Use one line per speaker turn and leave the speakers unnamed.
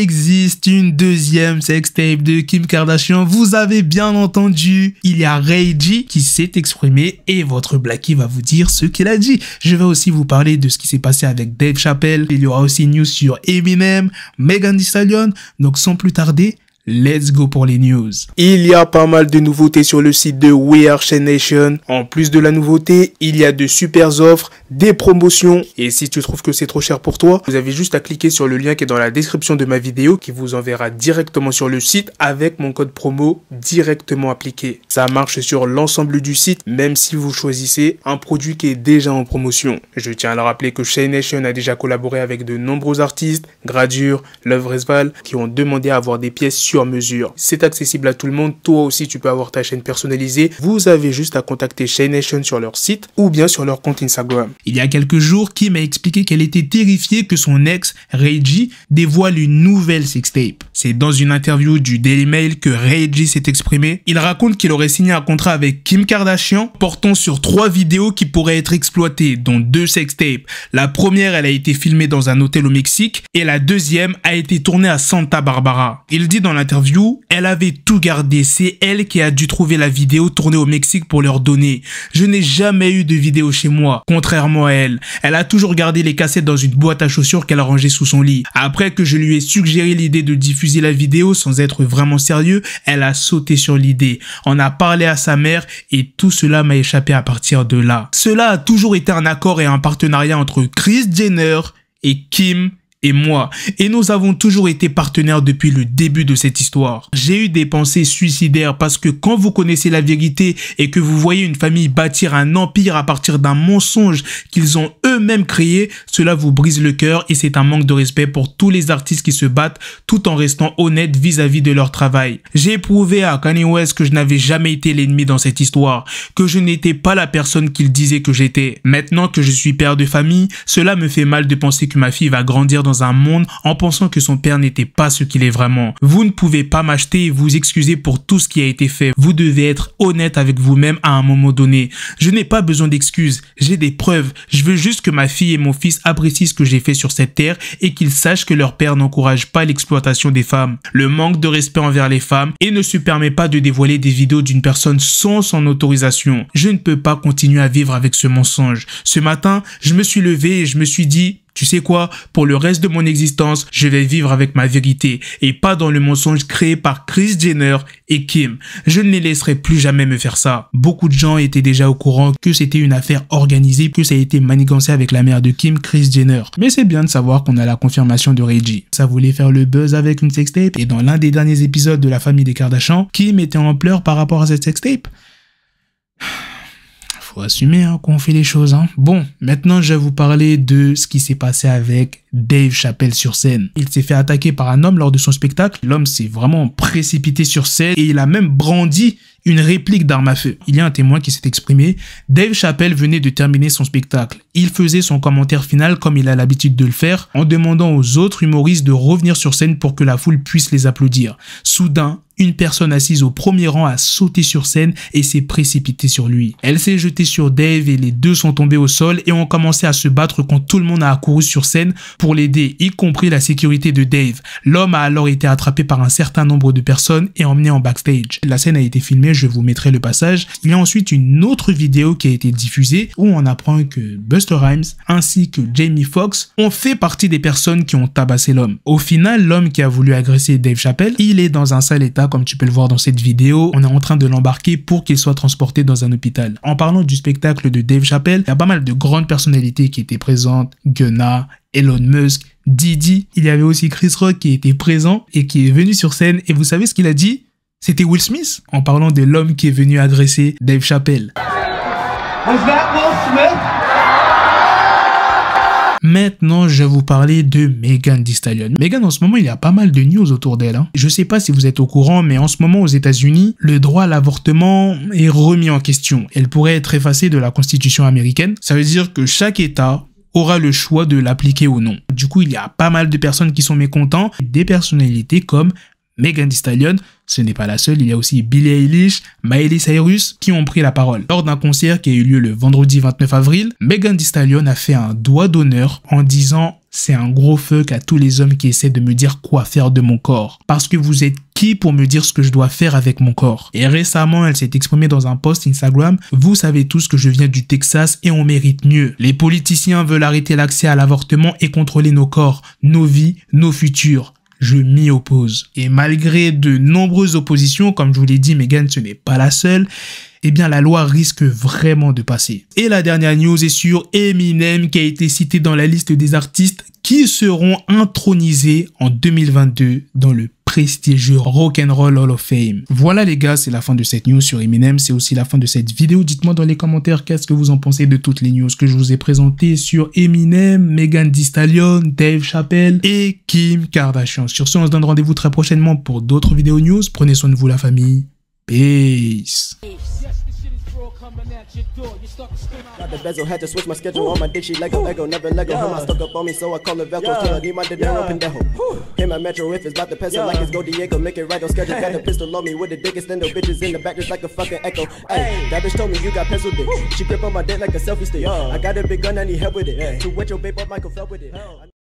existe une deuxième sextape de Kim Kardashian. Vous avez bien entendu, il y a Reiji qui s'est exprimé et votre Blackie va vous dire ce qu'il a dit. Je vais aussi vous parler de ce qui s'est passé avec Dave Chappelle. Il y aura aussi news sur Eminem, Megan Thee Stallion. Donc sans plus tarder, Let's go pour les news. Il y a pas mal de nouveautés sur le site de We Are Chain Nation. En plus de la nouveauté, il y a de super offres, des promotions. Et si tu trouves que c'est trop cher pour toi, vous avez juste à cliquer sur le lien qui est dans la description de ma vidéo qui vous enverra directement sur le site avec mon code promo directement appliqué. Ça marche sur l'ensemble du site même si vous choisissez un produit qui est déjà en promotion. Je tiens à le rappeler que Chain Nation a déjà collaboré avec de nombreux artistes, Gradure, Love Resval, qui ont demandé à avoir des pièces sur sur mesure. C'est accessible à tout le monde. Toi aussi, tu peux avoir ta chaîne personnalisée. Vous avez juste à contacter nation sur leur site ou bien sur leur compte Instagram. Il y a quelques jours, Kim a expliqué qu'elle était terrifiée que son ex, Reggie, dévoile une nouvelle sextape. C'est dans une interview du Daily Mail que Reggie s'est exprimé. Il raconte qu'il aurait signé un contrat avec Kim Kardashian portant sur trois vidéos qui pourraient être exploitées, dont deux sextapes. La première, elle a été filmée dans un hôtel au Mexique et la deuxième a été tournée à Santa Barbara. Il dit dans la Interview, elle avait tout gardé. C'est elle qui a dû trouver la vidéo tournée au Mexique pour leur donner. Je n'ai jamais eu de vidéo chez moi, contrairement à elle. Elle a toujours gardé les cassettes dans une boîte à chaussures qu'elle rangeait sous son lit. Après que je lui ai suggéré l'idée de diffuser la vidéo sans être vraiment sérieux, elle a sauté sur l'idée. On a parlé à sa mère et tout cela m'a échappé à partir de là. Cela a toujours été un accord et un partenariat entre Chris Jenner et Kim et moi, et nous avons toujours été partenaires depuis le début de cette histoire. J'ai eu des pensées suicidaires parce que quand vous connaissez la vérité et que vous voyez une famille bâtir un empire à partir d'un mensonge qu'ils ont eux-mêmes créé, cela vous brise le cœur et c'est un manque de respect pour tous les artistes qui se battent tout en restant honnêtes vis-à-vis de leur travail. J'ai prouvé à Kanye West que je n'avais jamais été l'ennemi dans cette histoire, que je n'étais pas la personne qu'il disait que j'étais. Maintenant que je suis père de famille, cela me fait mal de penser que ma fille va grandir dans un monde en pensant que son père n'était pas ce qu'il est vraiment. Vous ne pouvez pas m'acheter et vous excuser pour tout ce qui a été fait. Vous devez être honnête avec vous-même à un moment donné. Je n'ai pas besoin d'excuses, j'ai des preuves. Je veux juste que ma fille et mon fils apprécient ce que j'ai fait sur cette terre et qu'ils sachent que leur père n'encourage pas l'exploitation des femmes, le manque de respect envers les femmes et ne se permet pas de dévoiler des vidéos d'une personne sans son autorisation. Je ne peux pas continuer à vivre avec ce mensonge. Ce matin, je me suis levé et je me suis dit tu sais quoi Pour le reste de mon existence, je vais vivre avec ma vérité et pas dans le mensonge créé par Chris Jenner et Kim. Je ne les laisserai plus jamais me faire ça. Beaucoup de gens étaient déjà au courant que c'était une affaire organisée, que ça a été manigancé avec la mère de Kim, Chris Jenner. Mais c'est bien de savoir qu'on a la confirmation de Reggie. Ça voulait faire le buzz avec une sextape et dans l'un des derniers épisodes de la famille des Kardashian, Kim était en pleurs par rapport à cette sextape faut assumer hein, qu'on fait les choses. Hein. Bon, maintenant je vais vous parler de ce qui s'est passé avec Dave Chappelle sur scène. Il s'est fait attaquer par un homme lors de son spectacle. L'homme s'est vraiment précipité sur scène et il a même brandi une réplique d'arme à feu. Il y a un témoin qui s'est exprimé. Dave Chappelle venait de terminer son spectacle. Il faisait son commentaire final comme il a l'habitude de le faire, en demandant aux autres humoristes de revenir sur scène pour que la foule puisse les applaudir. Soudain, une personne assise au premier rang a sauté sur scène et s'est précipitée sur lui. Elle s'est jetée sur Dave et les deux sont tombés au sol et ont commencé à se battre quand tout le monde a accouru sur scène pour l'aider, y compris la sécurité de Dave. L'homme a alors été attrapé par un certain nombre de personnes et emmené en backstage. La scène a été filmée, je vous mettrai le passage. Il y a ensuite une autre vidéo qui a été diffusée où on apprend que Buster Rhymes ainsi que Jamie Foxx ont fait partie des personnes qui ont tabassé l'homme. Au final, l'homme qui a voulu agresser Dave Chappelle, il est dans un sale état comme tu peux le voir dans cette vidéo. On est en train de l'embarquer pour qu'il soit transporté dans un hôpital. En parlant du spectacle de Dave Chappelle, il y a pas mal de grandes personnalités qui étaient présentes, Gunna, Elon Musk, Didi. Il y avait aussi Chris Rock qui était présent et qui est venu sur scène. Et vous savez ce qu'il a dit C'était Will Smith en parlant de l'homme qui est venu agresser Dave Chappelle. Maintenant, je vais vous parler de Megan Thee Stallion. Megan, en ce moment, il y a pas mal de news autour d'elle. Je hein. Je sais pas si vous êtes au courant, mais en ce moment, aux États-Unis, le droit à l'avortement est remis en question. Elle pourrait être effacée de la Constitution américaine. Ça veut dire que chaque État aura le choix de l'appliquer ou non. Du coup, il y a pas mal de personnes qui sont mécontents, des personnalités comme Megan Thee ce n'est pas la seule, il y a aussi Billie Eilish, Miley Cyrus qui ont pris la parole. Lors d'un concert qui a eu lieu le vendredi 29 avril, Megan Thee a fait un doigt d'honneur en disant c'est un gros fuck à tous les hommes qui essaient de me dire quoi faire de mon corps. Parce que vous êtes pour me dire ce que je dois faire avec mon corps Et récemment, elle s'est exprimée dans un post Instagram, vous savez tous que je viens du Texas et on mérite mieux. Les politiciens veulent arrêter l'accès à l'avortement et contrôler nos corps, nos vies, nos futurs je m'y oppose. Et malgré de nombreuses oppositions, comme je vous l'ai dit, Megan, ce n'est pas la seule, eh bien la loi risque vraiment de passer. Et la dernière news est sur Eminem qui a été cité dans la liste des artistes qui seront intronisés en 2022 dans le prestigieux Rock'n'Roll Hall of Fame. Voilà les gars, c'est la fin de cette news sur Eminem, c'est aussi la fin de cette vidéo. Dites-moi dans les commentaires qu'est-ce que vous en pensez de toutes les news que je vous ai présentées sur Eminem, Megan Thee Stallion, Dave Chappelle et Kim Kardashian. Sur ce, on se donne rendez-vous très prochainement pour d'autres vidéos news. Prenez soin de vous la famille. Peace Got the bezel, had to switch my schedule. On my dick, she Lego, Lego, never Lego. Yeah. Him, I stuck up on me, so I call it Velcro. Yeah. Tell I need my dinero yeah. pendejo. Hit my metro if it's about the pencil, yeah. like it's Go Diego. Make it right on schedule. Got the pistol on me with the dick extendo. Bitches in the back, just like a fucking echo. Hey, that bitch told me you got pencil dick. She grip on my dick like a selfie stick. I got a big gun, I need help with it. To wet your babe up, Michael fell with it.